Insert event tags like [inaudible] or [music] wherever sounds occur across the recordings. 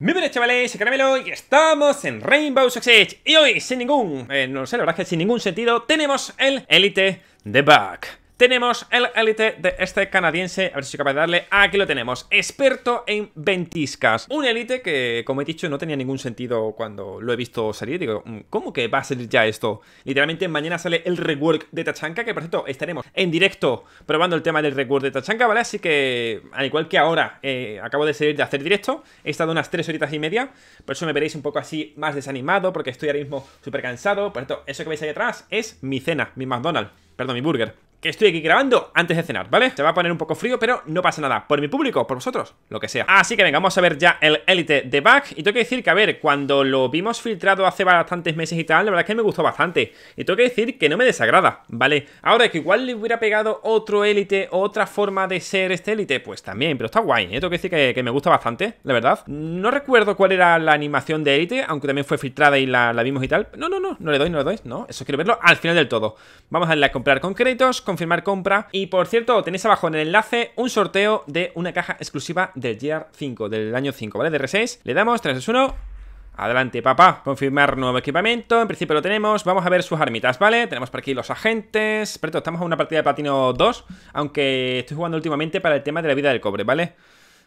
Muy buenas chavales, soy Caramelo y estamos en Rainbow Six Siege Y hoy, sin ningún, eh, no sé, la verdad es que sin ningún sentido, tenemos el Elite de Back tenemos el élite de este canadiense, a ver si soy capaz de darle, aquí lo tenemos, experto en ventiscas. Un élite que, como he dicho, no tenía ningún sentido cuando lo he visto salir. Digo, mm, ¿cómo que va a salir ya esto? Literalmente mañana sale el rework de Tachanka, que por cierto estaremos en directo probando el tema del rework de Tachanka, ¿vale? Así que, al igual que ahora, eh, acabo de salir de hacer directo, he estado unas tres horitas y media, por eso me veréis un poco así más desanimado, porque estoy ahora mismo súper cansado. Por cierto, eso que veis ahí atrás es mi cena, mi McDonald's, perdón, mi burger que estoy aquí grabando antes de cenar, ¿vale? Se va a poner un poco frío, pero no pasa nada. Por mi público, por vosotros, lo que sea. Así que venga, vamos a ver ya el Elite de Back. Y tengo que decir que, a ver, cuando lo vimos filtrado hace bastantes meses y tal, la verdad es que me gustó bastante. Y tengo que decir que no me desagrada, ¿vale? Ahora es que igual le hubiera pegado otro Elite, otra forma de ser este Elite, pues también, pero está guay, ¿eh? Tengo que decir que, me gusta bastante, la verdad. No recuerdo cuál era la animación de Elite, aunque también fue filtrada y la, vimos y tal. No, no, no, no le doy, no le doy, no. Eso quiero verlo al final del todo. Vamos a darle a comprar con créditos, confirmar compra. Y por cierto, tenéis abajo en el enlace un sorteo de una caja exclusiva del Gear 5, del año 5, ¿vale? De R6. Le damos 3, 2, 1. Adelante, papá. Confirmar nuevo equipamiento. En principio lo tenemos. Vamos a ver sus armitas, ¿vale? Tenemos por aquí los agentes. Pero estamos en una partida de platino 2. Aunque estoy jugando últimamente para el tema de la vida del cobre, ¿vale?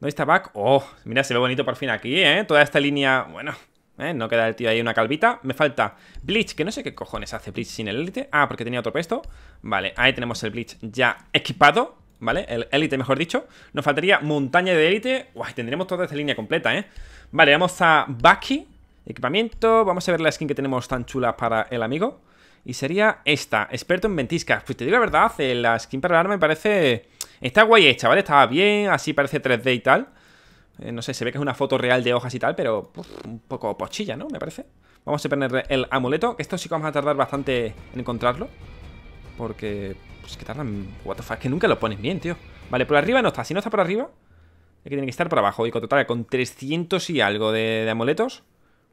No está Back? Oh, mira, se ve bonito por fin aquí, ¿eh? Toda esta línea, bueno, ¿eh? No queda el tío ahí una calvita. Me falta Bleach, que no sé qué cojones hace Bleach sin el élite. Ah, porque tenía otro puesto. Vale, ahí tenemos el Bleach ya equipado. ¿Vale? El élite, mejor dicho. Nos faltaría montaña de élite. guay, tendremos toda esta línea completa, ¿eh? Vale, vamos a Bucky. Equipamiento. Vamos a ver la skin que tenemos tan chula para el amigo. Y sería esta, experto en ventiscas. Pues te digo la verdad, eh, la skin para el arma me parece... Está guay hecha, ¿vale? Estaba bien, así parece 3D y tal. Eh, no sé, se ve que es una foto real de hojas y tal, pero un poco pochilla, ¿no? Me parece. Vamos a poner el amuleto, esto sí que vamos a tardar bastante en encontrarlo. Porque, pues que tardan... What the fuck, que nunca lo pones bien, tío. Vale, por arriba no está. Si no está por arriba, es que tiene que estar por abajo. Y con total, con 300 y algo de, amuletos,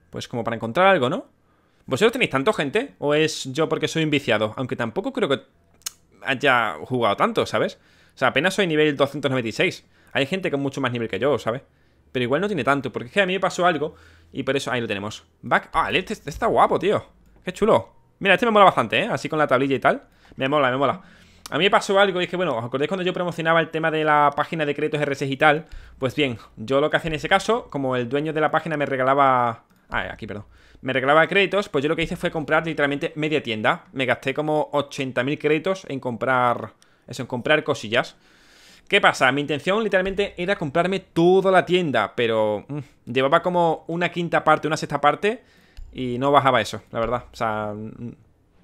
pues como para encontrar algo, ¿no? ¿Vosotros tenéis tanto, gente? ¿O es yo porque soy viciado Aunque tampoco creo que haya jugado tanto, ¿sabes? O sea, apenas soy nivel 296. Hay gente con mucho más nivel que yo, ¿sabes? Pero igual no tiene tanto, porque es que a mí me pasó algo y por eso ahí lo tenemos. Back. Ah, este, este, está guapo, tío. Qué chulo. Mira, este me mola bastante, ¿eh? Así con la tablilla y tal. Me mola, me mola. A mí me pasó algo y es que, bueno, ¿os acordáis cuando yo promocionaba el tema de la página de créditos RSS y tal? Pues bien, yo lo que hacía en ese caso, como el dueño de la página me regalaba... Ah, aquí, perdón. Me regalaba créditos, pues yo lo que hice fue comprar literalmente media tienda. Me gasté como 80.000 créditos en comprar... Eso, en comprar cosillas. ¿Qué pasa? Mi intención literalmente era comprarme toda la tienda, pero mm, llevaba como una quinta parte, una sexta parte y no bajaba eso, la verdad. O sea, mm,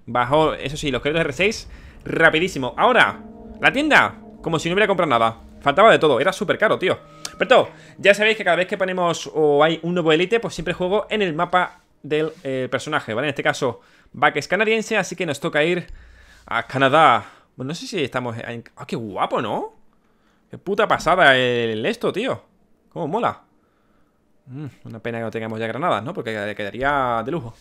bajó, eso sí, los créditos R6 rapidísimo. Ahora, la tienda, como si no hubiera comprado nada. Faltaba de todo, era súper caro, tío. Pero todo, ya sabéis que cada vez que ponemos o hay un nuevo elite, pues siempre juego en el mapa del eh, personaje, ¿vale? En este caso, Back es canadiense, así que nos toca ir a Canadá. Bueno, no sé si estamos... ¡Ah, qué guapo, ¿no? Qué puta pasada el esto, tío. Cómo mola. Mm, una pena que no tengamos ya granadas, ¿no? Porque quedaría de lujo.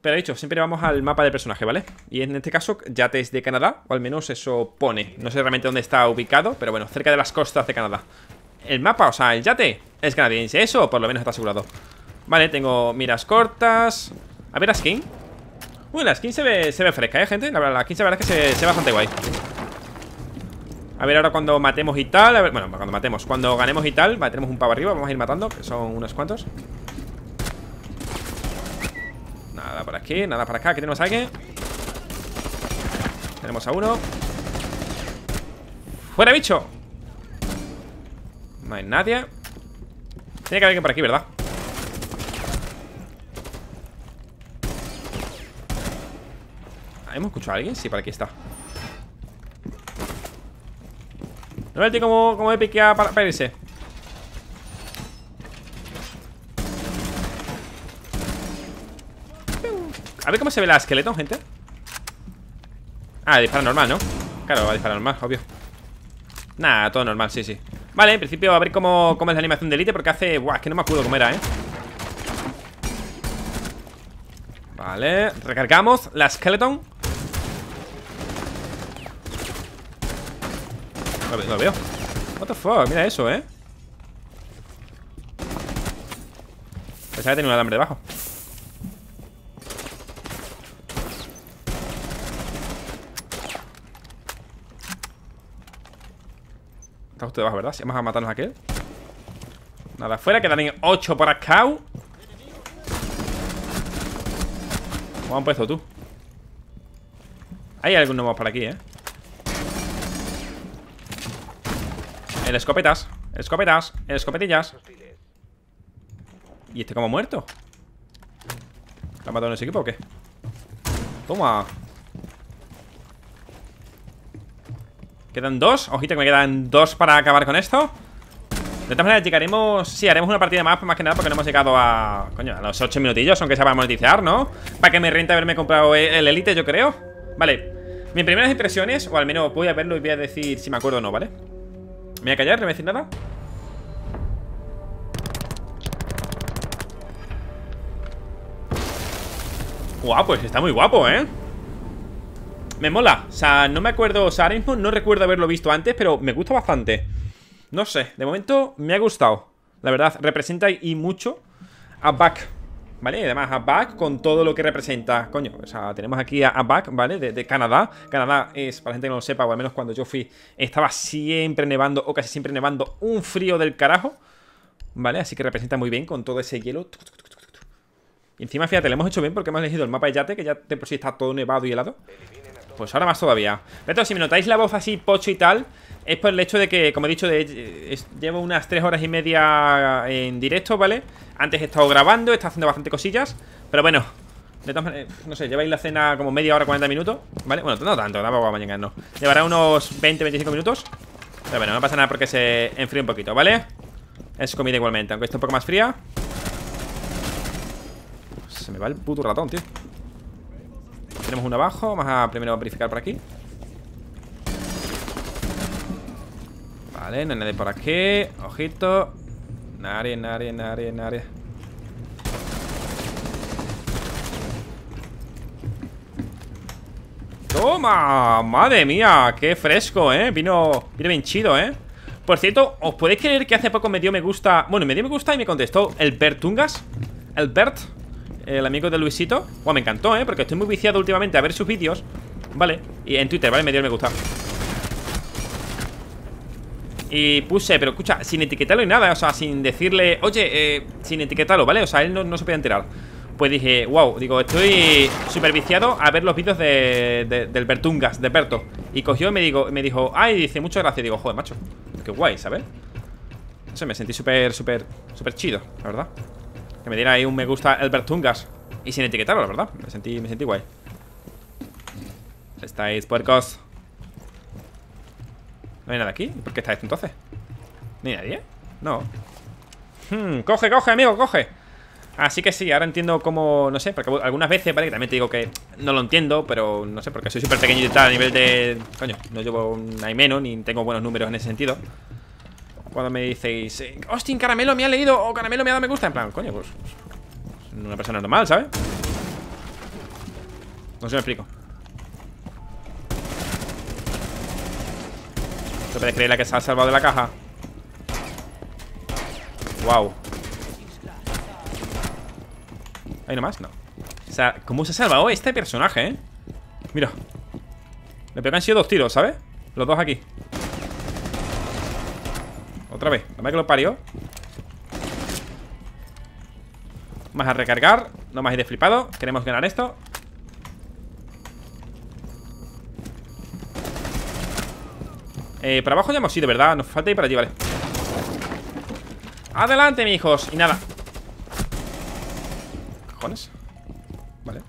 Pero dicho, siempre vamos al mapa del personaje, ¿vale? Y en este caso, Yate es de Canadá, o al menos eso pone. No sé realmente dónde está ubicado, pero bueno, cerca de las costas de Canadá. El mapa, o sea, el yate es canadiense, eso por lo menos está asegurado. Vale, tengo miras cortas. A ver la skin. Uy, la skin se ve, fresca, ¿eh, gente? La verdad, la skin que se ve bastante guay. A ver ahora cuando matemos y tal Bueno, cuando matemos, cuando ganemos y tal Vale, tenemos un pavo arriba, vamos a ir matando Que son unos cuantos Nada por aquí, nada para acá Aquí tenemos a alguien Tenemos a uno ¡Fuera, bicho! No hay nadie Tiene que haber alguien por aquí, ¿verdad? Ah, ¿Hemos escuchado a alguien? Sí, por aquí está No me como, como he piqueado para, A ver cómo se ve la esqueleto, gente. Ah, dispara normal, ¿no? Claro, va a disparar normal, obvio. Nada, todo normal, sí, sí. Vale, en principio a ver cómo, cómo es la animación de Elite Porque hace... Buah, es que no me acuerdo cómo era, ¿eh? Vale, recargamos la Skeleton No lo veo What the fuck, mira eso, eh Pensaba que tenía un alambre debajo Está justo debajo, ¿verdad? Si vamos a matarnos a aquel Nada, afuera quedan 8 por acá ¿Cómo han puesto tú? Hay algunos más por aquí, ¿eh? El escopetas. El escopetas. El escopetillas. ¿Y este como muerto? ¿La ha matado en ese equipo o qué? Toma. Quedan dos. Ojito que me quedan dos para acabar con esto. De todas maneras, llegaremos... Sí, haremos una partida más, más que nada, porque no hemos llegado a... Coño, a los ocho minutillos, aunque sea para monetizar, ¿no? Para que me renta haberme comprado el Elite, yo creo. Vale. Mis primeras impresiones, o al menos voy a verlo y voy a decir si me acuerdo o no, ¿vale? Me voy a callar, no voy a decir nada. Guapo, pues está muy guapo, ¿eh? Me mola. O sea, no me acuerdo. O sea, ahora mismo no recuerdo haberlo visto antes, pero me gusta bastante. No sé, de momento me ha gustado. La verdad, representa y mucho a Back. ¿vale? Y además a Back con todo lo que representa, coño, o sea, tenemos aquí a, Back, ¿vale? De, Canadá, Canadá es, para la gente que no lo sepa, o al menos cuando yo fui, estaba siempre nevando, o casi siempre nevando, un frío del carajo, ¿vale? Así que representa muy bien con todo ese hielo, y encima, fíjate, lo hemos hecho bien porque hemos elegido el mapa de Yate, que ya de por sí está todo nevado y helado. Pues ahora más todavía. Pero si me notáis la voz así pocho y tal, es por el hecho de que, como he dicho, llevo unas 3 horas y media en directo, ¿vale? Antes he estado grabando, he estado haciendo bastante cosillas, pero bueno, de todas maneras, no sé, lleváis la cena como media hora, 40 minutos, ¿vale? Bueno, no tanto, tampoco vamos a no. Llevará unos 20, 25 minutos, pero bueno, no pasa nada porque se enfríe un poquito, ¿vale? Es comida igualmente, aunque esté un poco más fría. Se me va el puto ratón, tío. Tenemos uno abajo. Vamos a primero verificar por aquí. Vale, no hay nadie por aquí. Ojito. Nadie, nadie, nadie, nadie. ¡Toma! ¡Madre mía! ¡Qué fresco, eh! Vino, vino bien chido, eh. Por cierto, ¿os podéis creer que hace poco me dio me gusta? Bueno, me dio me gusta y me contestó el Bertungas. El Bert el amigo de Luisito Buah, me encantó, ¿eh? Porque estoy muy viciado últimamente a ver sus vídeos Vale, y en Twitter, ¿vale? Me dio el me gusta y puse, pero escucha, sin etiquetarlo y nada, o sea, sin decirle, oye, eh, sin etiquetarlo, ¿vale? O sea, él no, se podía enterar. Pues dije, wow, digo, estoy súper viciado a ver los vídeos de, de, del Bertungas, de Berto. Y cogió y me, digo, me dijo, ay, dice, muchas gracias. Digo, joder, macho, qué guay, ¿sabes? No sé, me sentí súper, súper, súper chido, la verdad. Que me diera ahí un me gusta Albert Tungas. Y sin etiquetarlo, la verdad. Me sentí, me sentí guay. Estáis puercos. No hay nada aquí. ¿Por qué está entonces? ni nadie? No. Hmm, coge, coge, amigo, coge. Así ah, que sí, ahora entiendo cómo, no sé, porque algunas veces, ¿vale? Que también te digo que no lo entiendo, pero no sé, porque soy súper pequeño y tal a nivel de... Coño, no llevo un menos ni tengo buenos números en ese sentido. Cuando me diceis, Hostia, eh, Caramelo me ha leído o Caramelo me ha dado me gusta. En plan, coño, pues. Una persona normal, ¿sabes? No sé, me explico. ¿Se puede creer la que se ha salvado de la caja? Wow. ¿Hay nomás? No. O sea, ¿cómo se ha salvado este personaje, eh? Mira. Me pegan sido dos tiros, ¿sabes? Los dos aquí. Otra vez, la que lo parió Vamos a recargar No más ir de flipado, queremos ganar esto Eh, para abajo ya hemos ido, ¿verdad? Nos falta ir para allí, vale Adelante, mi hijos Y nada Cajones Vale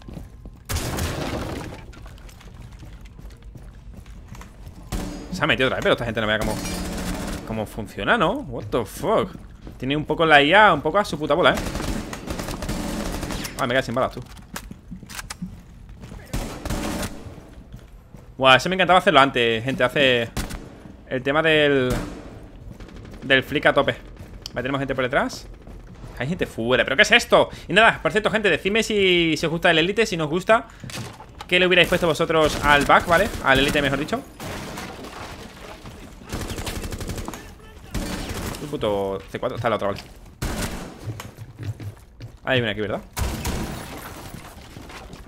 Se ha metido otra vez, pero esta gente no vea como cómo funciona, ¿no? What the fuck Tiene un poco la IA, un poco a su puta bola, ¿eh? Ah, me quedé sin balas, tú Buah, eso me encantaba hacerlo antes, gente Hace el tema del... Del flick a tope Vale, tenemos gente por detrás Hay gente fuera, ¿pero qué es esto? Y nada, por cierto, gente, decidme si, si os gusta el Elite Si nos gusta, ¿qué le hubierais puesto vosotros al back, ¿vale? Al Elite, mejor dicho C4. Está la otra, vez. Ahí viene aquí, ¿verdad?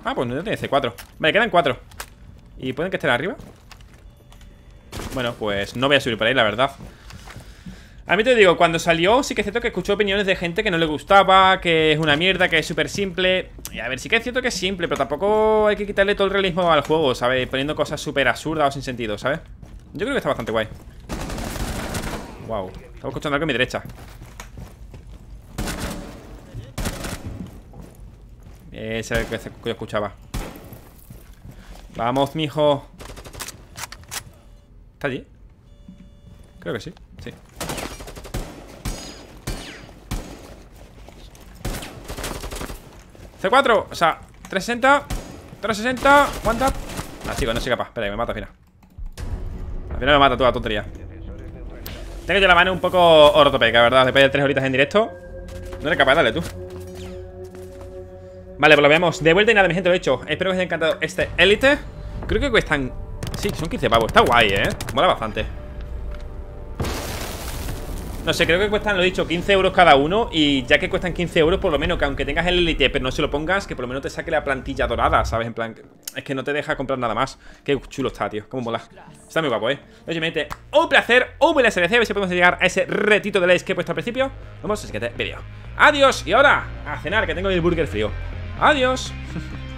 Ah, pues no tiene C4. Vale, quedan 4. ¿Y pueden que estén arriba? Bueno, pues no voy a subir por ahí, la verdad. A mí te digo, cuando salió sí que es cierto que escuché opiniones de gente que no le gustaba, que es una mierda, que es súper simple. Y a ver, sí que es cierto que es simple, pero tampoco hay que quitarle todo el realismo al juego, ¿sabes? Poniendo cosas súper absurdas o sin sentido, ¿sabes? Yo creo que está bastante guay. Wow, estamos escuchando algo a mi derecha Ese que yo escuchaba Vamos, mijo ¿Está allí? Creo que sí, sí C4, o sea, 360 360, Aguanta. No, chico, no soy capaz, espera, que me mata al final Al final me mata toda la tontería tengo yo la mano un poco ortopédica, ¿verdad? Después de tres horitas en directo No eres capaz, dale tú Vale, pues lo veamos De vuelta y nada, mi gente, lo hecho Espero que os haya encantado este Elite Creo que cuestan... Sí, son 15 pavos Está guay, ¿eh? Mola bastante no sé, creo que cuestan, lo he dicho, 15 euros cada uno Y ya que cuestan 15 euros, por lo menos Que aunque tengas el Elite, pero no se lo pongas Que por lo menos te saque la plantilla dorada, ¿sabes? En plan, es que no te deja comprar nada más Qué chulo está, tío, cómo mola Está muy guapo, ¿eh? un placer, un buen SLC A ver si podemos llegar a ese retito de likes que he puesto al principio vamos vemos en el vídeo Adiós, y ahora, a cenar, que tengo el burger frío Adiós [laughs]